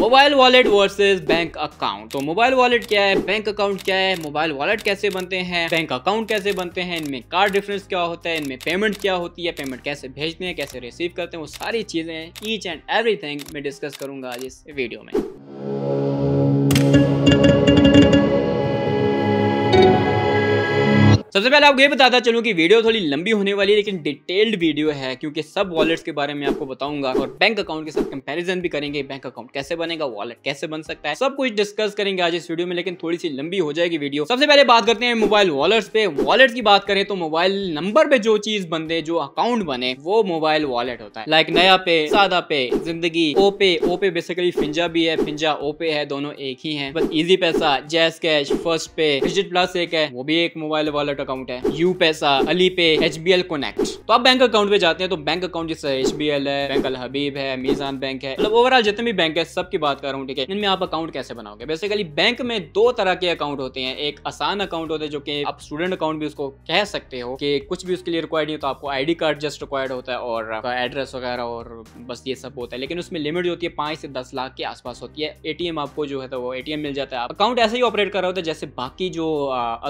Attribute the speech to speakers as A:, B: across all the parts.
A: mobile wallet versus bank account तो mobile wallet क्या है बैंक अकाउंट क्या है मोबाइल वॉलेट कैसे बनते हैं बैंक अकाउंट कैसे बनते हैं इनमें कार डिफरेंस क्या होता है इनमें पेमेंट क्या होती है पेमेंट कैसे भेजते हैं कैसे रिसीव करते हैं वो सारी चीजें ईच एंड एवरी मैं डिस्कस करूंगा इस वीडियो में सबसे पहले आपको ये बताता चलूँ कि वीडियो थोड़ी लंबी होने वाली है लेकिन डिटेल्ड वीडियो है क्योंकि सब वॉलेट्स के बारे में आपको बताऊंगा और बैंक अकाउंट के साथ कंपेरिजन भी करेंगे बैंक अकाउंट कैसे बनेगा वॉलेट कैसे बन सकता है सब कुछ डिस्कस करेंगे आज इस वीडियो में लेकिन थोड़ी सी लंबी हो जाएगी वीडियो सबसे पहले बात करते हैं मोबाइल वॉलेट्स पे वॉलेट की बात करें तो मोबाइल नंबर पे जो चीज बने जो अकाउंट बने वो मोबाइल वॉलेट होता है लाइक नया पे सादा पे जिंदगी ओपे ओपे बेसिकली फिंजा भी है फिंजा ओपे है दोनों एक ही है बस Easypaisa JazzCash FirstPay digit plus एक है वो भी एक मोबाइल वॉलेट बैंक अकाउंट है यू पैसा अली पे एच बी एल कोनेक्ट तो आप बैंक अकाउंट पे जाते हैं तो बैंक अकाउंट जैसे एच बी एल है बैंक अल हबीब है मीजान बैंक है मतलब ओवरऑल जितने भी बैंक है सबकी बात कर रहा हूँ ठीक है इनमें आप अकाउंट कैसे बनाओगे बेसिकली बैंक में दो तरह के अकाउंट होते हैं एक आसान अकाउंट होते हैं जो कि आप स्टूडेंट अकाउंट भी उसको कह सकते हो कि कुछ भी उसके लिए रिक्वायर्ड नहीं होता आपको आईडी कार्ड जस्ट रिक्वायर्ड होता है और एड्रेस वगैरह और बस ये सब होता है लेकिन उसमें लिमिट जो होती है पांच से दस लाख के आसपास होती है एटीएम आपको जो है तो वो एटीएम मिल जाता है अकाउंट ऐसे ही ऑपरेट कर रहा होता है जैसे बाकी जो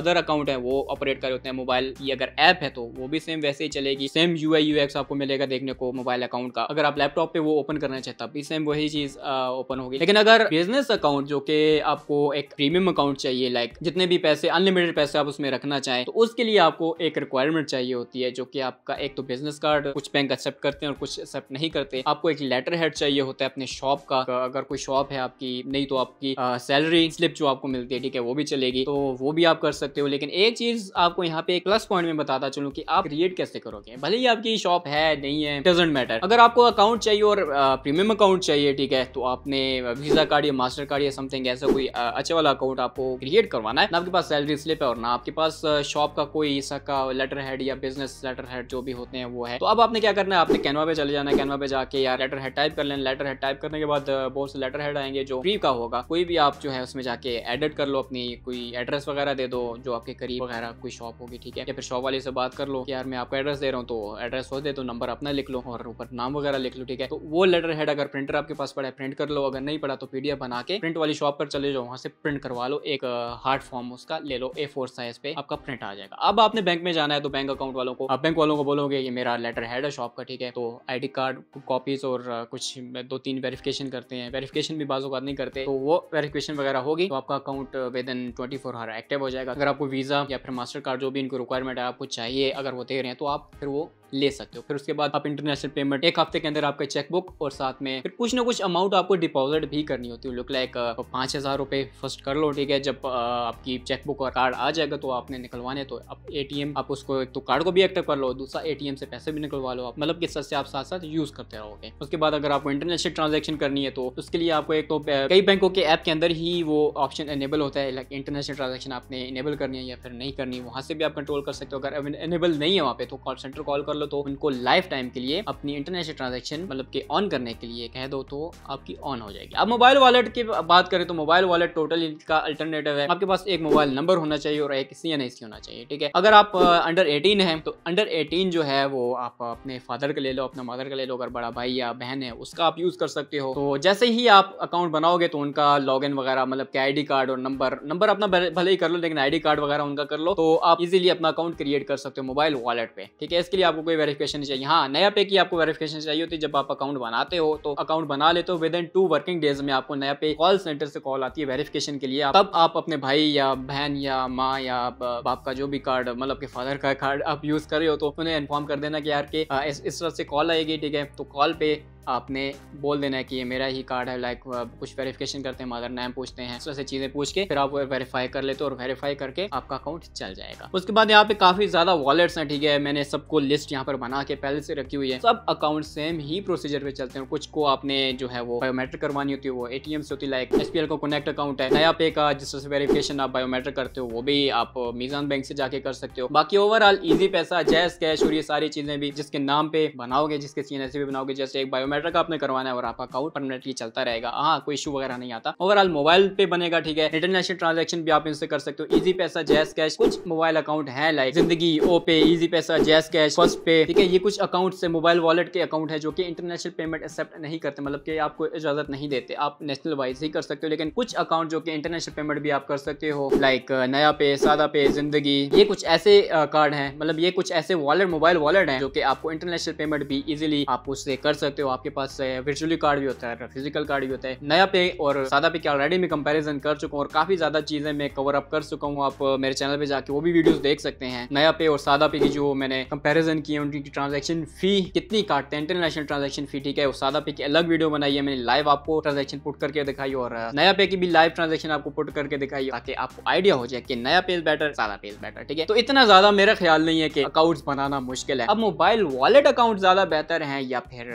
A: अदर अकाउंट है वो ऑपरेट क्रिएट करे होते हैं मोबाइल की अगर ऐप है तो वो भी सेम वैसे ही चलेगी सेम यू आई आपको मिलेगा देखने को मोबाइल अकाउंट का अगर आप लैपटॉप पे वो ओपन करना चाहते तब भी सेम वही चीज ओपन होगी लेकिन अगर बिजनेस अकाउंट जो कि आपको एक प्रीमियम अकाउंट चाहिए लाइक जितने भी पैसे अनलिमिटेड पैसे आप उसमें रखना चाहें तो उसके लिए आपको एक रिक्वायरमेंट चाहिए होती है जो कि आपका एक तो बिजनेस कार्ड कुछ बैंक एक्सेप्ट करते हैं और कुछ एक्सेप्ट नहीं करते आपको एक लेटर हेड चाहिए होता है अपने शॉप का अगर कोई शॉप है आपकी नहीं तो आपकी सैलरी स्लिप जो आपको मिलती है ठीक है वो भी चलेगी तो वो भी आप कर सकते हो लेकिन एक चीज आप आपको यहाँ पे एक प्लस पॉइंट में बताता चलूँ कि आप क्रिएट कैसे करोगे भले ही आपकी शॉप है नहीं है डजेंट मैटर अगर आपको अकाउंट चाहिए और प्रीमियम अकाउंट चाहिए ठीक है तो आपने वीजा कार्ड या मास्टर कार्ड या समथिंग ऐसा कोई अच्छे वाला अकाउंट आपको क्रिएट करवाना है ना आपके पास सैलरी स्लिप है और ना आपके पास शॉप का कोई हिस्सा का लेटर हेड या बिजनेस लेटर हेड जो भी होते हैं वो है तो अब आपने क्या करना है आपने कैनवा पे चले जाना है कैनवा पे जाके यार लेटर हेड टाइप कर लेना लेटर हेड टाइप करने के बाद बहुत से लेटर हेड आएंगे जो फ्री का होगा कोई भी आप जो है उसमें जाके एडिट कर लो अपनी कोई एड्रेस वगैरह दे दो जो आपके करीब वगैरह कोई शॉप होगी ठीक है या फिर शॉप वाले से बात कर लो यार मैं आपको एड्रेस दे रहा हूँ तो एड्रेस हो दे तो नंबर अपना लिख लो और ऊपर नाम वगैरह लिख लो ठीक है तो वो लेटर हेड अगर प्रिंटर आपके पास पड़ा है प्रिंट कर लो अगर नहीं पड़ा तो पीडीएफ बना के प्रिंट वाली शॉप पर चले जाओ वहाँ से प्रिंट करवा लो एक हार्ड फॉर्म उसका ले लो ए फोर साइज पे आपका प्रिंट आ जाएगा अब आपने बैंक में जाना है तो बैंक अकाउंट वालों को आप बैंक वालों को बोलोगे ये मेरा लेटर हेड है शॉप का ठीक है तो आईडी कार्ड कॉपीज और कुछ दो तीन वेरिफिकेशन करते हैं वेरिफिकेशन भी बाजू बात नहीं करते तो वो वेरिफिकेशन वगैरह होगी तो आपका account within twenty four hour active हो जाएगा अगर आपको वीजा या फिर मास्टर का जो भी इनको रिक्वायरमेंट है आपको चाहिए अगर वो दे रहे हैं तो आप फिर वो ले सकते हो फिर उसके बाद आप इंटरनेशनल पेमेंट एक हफ्ते के अंदर आपका चेकबुक और साथ में फिर कुछ ना कुछ अमाउंट आपको डिपॉजिट भी करनी होती है लुक लाइक पाँच हज़ार रुपये फर्स्ट कर लो ठीक है जब आपकी चेकबुक और कार्ड आ जाएगा तो आपने निकलवाने तो आप ए आप उसको एक तो कार्ड को भी एक्टिव कर लो दूसरा ए से पैसे भी निकलवा लो आप मतलब कि सबसे आप साथ साथ यूज़ करते रहोगे उसके बाद अगर आपको इंटरनेशनल ट्रांजेक्शन करनी है तो उसके लिए आपको एक तो कई बैंकों के ऐप के अंदर ही वो ऑप्शन इनेबल होता है लाइक इंटरनेशनल ट्रांजेक्शन आपने इनेबल करनी है या फिर नहीं करनी वहाँ वहां से भी आप कंट्रोल कर सकते हो अगर एनेबल नहीं है वहाँ पे तो कॉल सेंटर कॉल कर लो तो उनको लाइफ टाइम के लिए अपनी इंटरनेशनल ट्रांजेक्शन मतलब के ऑन करने के लिए कह दो तो आपकी ऑन हो जाएगी अब मोबाइल वॉलेट की बात करें तो मोबाइल वॉलेट टोटल इनका अल्टरनेटिव है आपके पास एक मोबाइल नंबर होना चाहिए और एक सी एन होना चाहिए ठीक है अगर आप अंडर एटीन है तो अंडर एटीन जो है वो आप अपने फादर का ले लो अपना मदर का ले लो अगर बड़ा भाई या बहन है उसका आप यूज कर सकते हो तो जैसे ही आप अकाउंट बनाओगे तो उनका लॉग वगैरह मतलब के आई कार्ड और नंबर नंबर अपना भले ही कर लो लेकिन आई कार्ड वगैरह उनका कर लो तो आप इजिली अपना अकाउंट क्रिएट कर सकते हो मोबाइल वॉलेट पे ठीक है इसके लिए आपको कोई वेरिफिकेशन चाहिए हाँ नया पे की आपको वेरिफिकेशन चाहिए होती है जब आप अकाउंट बनाते हो तो अकाउंट बना लेते हो within two working days में आपको नया पे कॉल सेंटर से कॉल आती है वेरिफिकेशन के लिए तब आप अपने भाई या बहन या माँ या बाप का जो भी कार्ड मतलब के फादर का कार्ड आप यूज कर रहे हो तो उन्हें इन्फॉर्म कर देना कि यार के इस तरह से कॉल आएगी ठीक है तो कॉल पे आपने बोल देना है कि ये मेरा ही कार्ड है लाइक कुछ वेरिफिकेशन करते हैं मदर नेम पूछते हैं ऐसे चीज़ें पूछ के फिर आप वेरीफाई कर लेते हो और वेरीफाई करके आपका अकाउंट चल जाएगा उसके बाद यहाँ पे काफ़ी ज़्यादा वॉलेट्स हैं ठीक है मैंने सबको लिस्ट यहाँ पर बना के पहले से रखी हुई है सब अकाउंट सेम ही प्रोसीजर पे चलते हैं कुछ को आपने जो है वो बायोमेट्रिक करवानी होती है वो एटीएम से होती है लाइक एसपीएल का कनेक्ट अकाउंट है नया पे का जिससे वेरीफिकेशन आप बायोमेट्रिक करते हो वो भी आप मीजान बैंक से जाके कर सकते हो बाकी ओवरऑल ईजी पैसा जैस कैश और ये सारी चीजें भी जिसके नाम पे बनाओगे जिसके सी भी बनाओगे जैसे एक बायो बायोमेट्रिक आपने करवाना है और आपका अकाउंट परमानेंटली चलता रहेगा हाँ कोई इशू वगैरह नहीं आता ओवरऑल मोबाइल पे बनेगा ठीक है इंटरनेशनल ट्रांजेक्शन भी आप इनसे कर सकते हो इजी पैसा जैस कैश कुछ मोबाइल अकाउंट है लाइक जिंदगी ओपे easy Easypaisa JazzCash first पे ठीक है ये कुछ अकाउंट है मोबाइल वॉलेट के अकाउंट है जो कि इंटरनेशनल पेमेंट एक्सेप्ट नहीं करते मतलब कि आपको इजाजत नहीं देते आप नेशनल वाइज ही कर सकते हो लेकिन कुछ अकाउंट जो कि इंटरनेशनल पेमेंट भी आप कर सकते हो लाइक नया पे सादा पे जिंदगी ये कुछ ऐसे कार्ड है मतलब ये कुछ ऐसे वॉलेट मोबाइल वॉलेट है जो कि आपको इंटरनेशनल पेमेंट भी इजिली आप उससे कर सकते हो आप आपके पास वर्चुअली कार्ड भी होता है फिजिकल कार्ड भी होता है नया पे और सादा पे क्या ऑलरेडी मैं कंपेरिजन कर चुका हूँ और काफी ज्यादा चीजें मैं कवर अप कर चुका हूँ आप मेरे चैनल पे जाके वो भी वीडियो देख सकते हैं नया पे और सादा पे की जो मैंने कंपेरिजन की है उनकी ट्रांजेक्शन फी कितनी काटते हैं इंटरनेशनल ट्रांजेक्शन फी ठीक है और सादा पे की अलग वीडियो बनाई है मैंने लाइव आपको ट्रांजेक्शन पुट करके दिखाई और नया पे की भी लाइव ट्रांजेक्शन आपको पुट करके दिखाई ताकि आपको आइडिया हो जाए कि NayaPay better SadaPay better ठीक है तो इतना ज्यादा मेरा ख्याल नहीं है कि अकाउंट बनाना मुश्किल है अब मोबाइल वॉलेट अकाउंट ज्यादा बेहतर है या फिर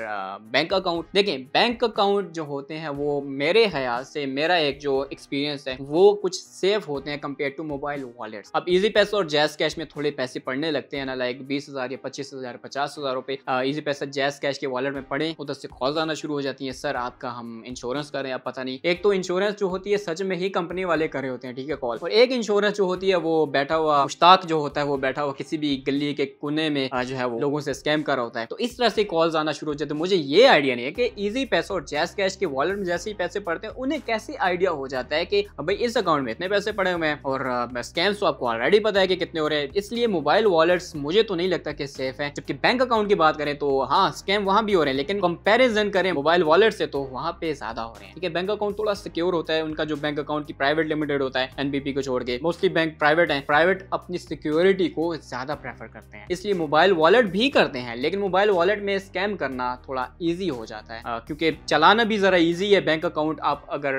A: बैंक अकाउंट देखें बैंक अकाउंट जो होते हैं वो मेरे ख्याल से मेरा एक जो एक्सपीरियंस है वो कुछ सेफ होते हैं कंपेयर टू मोबाइल वॉलेट अब इजी पैसा और जैस कैश में थोड़े पैसे पड़ने लगते हैं ना लाइक बीस हजार या पच्चीस हजार पचास हजार रुपए इजी पैसा जैस कैश के वॉलेट में पड़े उधर से कॉल आना शुरू हो जाती है सर आपका हम इंश्योरेंस करें आप पता नहीं एक तो इंश्योरेंस जो होती है सच में ही कंपनी वाले कर रहे होते हैं ठीक है कॉल और एक इंश्योरेंस जो होती है वो बैठा हुआ मुश्ताक जो होता है वो बैठा हुआ किसी भी गली के कोने में जो है वो लोगों से स्कैम कर रहा होता है तो इस तरह से कॉल आना शुरू हो जाते मुझे ये आइडिया नहीं है कि इजी पैसे और जैस कैश के वॉलेट में जैसे ही पैसे पड़ते हैं उन्हें कैसे आइडिया हो जाता है कि भाई इस अकाउंट में इतने पैसे पड़े हुए हैं और स्कैम्स तो आपको ऑलरेडी पता है कि कितने हो रहे हैं इसलिए मोबाइल वॉलेट्स मुझे तो नहीं लगता कि सेफ है जबकि बैंक अकाउंट की बात करें तो हाँ स्कैम वहां भी हो रहे हैं लेकिन कंपेरिजन करें मोबाइल वॉलेट से तो वहां पे ज्यादा हो रहे हैं ठीक है बैंक अकाउंट थोड़ा सिक्योर होता है उनका जो बैंक अकाउंट की प्राइवेट लिमिटेड होता है एनबीपी को छोड़ के मोस्टली बैंक प्राइवेट है प्राइवेट अपनी सिक्योरिटी को ज्यादा प्रेफर करते हैं इसलिए मोबाइल वॉलेट भी करते हैं लेकिन मोबाइल वॉलेट में स्कैम करना थोड़ा ईजी हो जाता है आ, क्योंकि चलाना भी ज़रा ईजी है बैंक अकाउंट आप अगर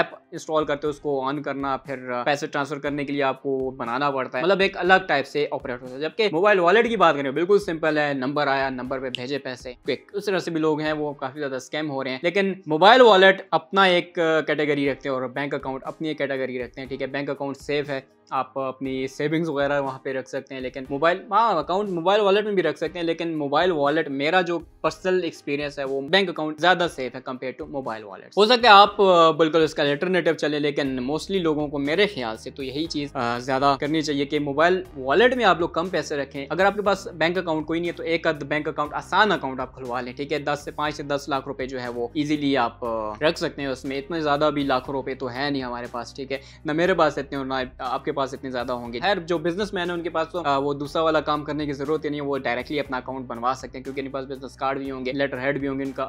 A: ऐप इंस्टॉल करते हो उसको ऑन करना फिर पैसे ट्रांसफर करने के लिए आपको बनाना पड़ता है मतलब एक अलग टाइप से ऑपरेट होता है जबकि मोबाइल वॉलेट की बात करें बिल्कुल सिंपल है नंबर आया नंबर पे भेजे पैसे क्विक उस तरह से भी लोग हैं वो काफ़ी ज़्यादा स्कैम हो रहे हैं लेकिन मोबाइल वॉलेट अपना एक कैटेगरी रखते हैं और बैंक अकाउंट अपनी एक कैटेगरी रखते हैं ठीक है बैंक अकाउंट सेफ है आप अपनी सेविंग्स वगैरह वहाँ पे रख सकते हैं लेकिन मोबाइल हाँ अकाउंट मोबाइल वॉलेट में भी रख सकते हैं लेकिन मोबाइल वॉलेट मेरा जो पर्सनल एक्सपीरियंस है वो बैंक अकाउंट ज़्यादा सेफ है कम्पेयर टू मोबाइल वॉलेट हो सकता है आप बिल्कुल इसका अल्टरनेटिव चले लेकिन मोस्टली लोगों को मेरे ख्याल से तो यही चीज़ ज़्यादा करनी चाहिए कि मोबाइल वॉलेट में आप लोग कम पैसे रखें अगर आपके पास बैंक अकाउंट कोई नहीं है तो एक आध बैंक अकाउंट आसान अकाउंट आप खुलवा लें ठीक है दस से पाँच से दस लाख रुपए जो है वो ईजिली आप रख सकते हैं उसमें इतने ज़्यादा भी लाखों रुपए तो है नहीं हमारे पास ठीक है ना मेरे पास इतने और ना आपके पास इतने ज़्यादा होंगे खैर जो बिजनेस है उनके पास तो वो दूसरा वाला काम करने की ज़रूरत ही नहीं वो डायरेक्टली अपना अकाउंट बनवा सकते हैं क्योंकि इनके पास बिजनेस कार्ड भी होंगे लेटर हेड भी होंगे उनका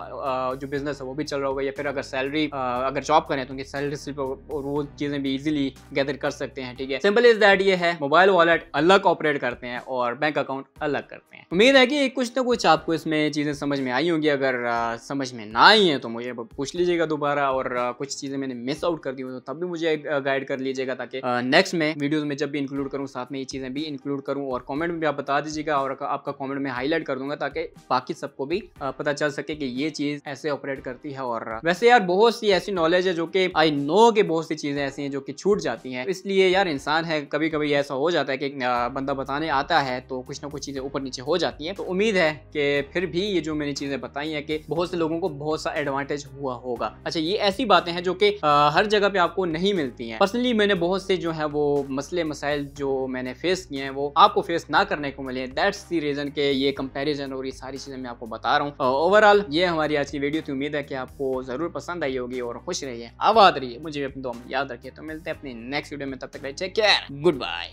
A: जो बिजनेस है वो भी चल रहा होगा या फिर अगर सैलरी अगर जॉब करें तो उनकी सैलरी स्लिप और वो चीज़ें भी इजिली गैदर कर सकते हैं ठीक है सिंपल इज दैट ये है मोबाइल वॉलेट अलग ऑपरेट करते हैं और बैंक अकाउंट अलग करते हैं उम्मीद है कि कुछ ना कुछ आपको इसमें चीज़ें समझ में आई होंगी अगर समझ में ना आई है तो मुझे पूछ लीजिएगा दोबारा और कुछ चीज़ें मैंने मिस आउट कर दी हो तो तब भी मुझे गाइड कर लीजिएगा ताकि नेक्स्ट में वीडियोस में जब भी इंक्लूड करूँ साथ में ये चीज़ें भी इंक्लूड करूँ और कमेंट में भी आप बता दीजिएगा और आपका कमेंट में हाईलाइट कर दूंगा ताकि बाकी सबको भी पता चल सके कि ये चीज़ ऐसे ऑपरेट करती है और वैसे यार बहुत सी ऐसी नॉलेज है जो कि आई नो कि बहुत सी चीज़ें ऐसी हैं जो कि छूट जाती हैं इसलिए यार इंसान है कभी कभी ऐसा हो जाता है कि बंदा बताने आता है तो कुछ ना कुछ चीज़ें ऊपर नीचे हो जाती हैं तो उम्मीद है कि फिर भी ये जो मैंने चीज़ें बताई हैं कि बहुत से लोगों को बहुत सा एडवांटेज हुआ होगा अच्छा ये ऐसी बातें हैं जो कि हर जगह पे आपको नहीं मिलती हैं पर्सनली मैंने बहुत से जो है वो मसले मसाइल जो मैंने फेस किए हैं वो आपको फेस ना करने को मिले दैट्स दी रीज़न के ये कंपेरिजन और ये सारी चीज़ें मैं आपको बता रहा हूँ ओवरऑल uh, ये हमारी आज की वीडियो थी उम्मीद है कि आपको ज़रूर पसंद आई होगी और खुश रहिए आबाद रहिए मुझे अपने दो याद रखिए तो मिलते हैं अपने नेक्स्ट वीडियो में तब तक केयर गुड बाय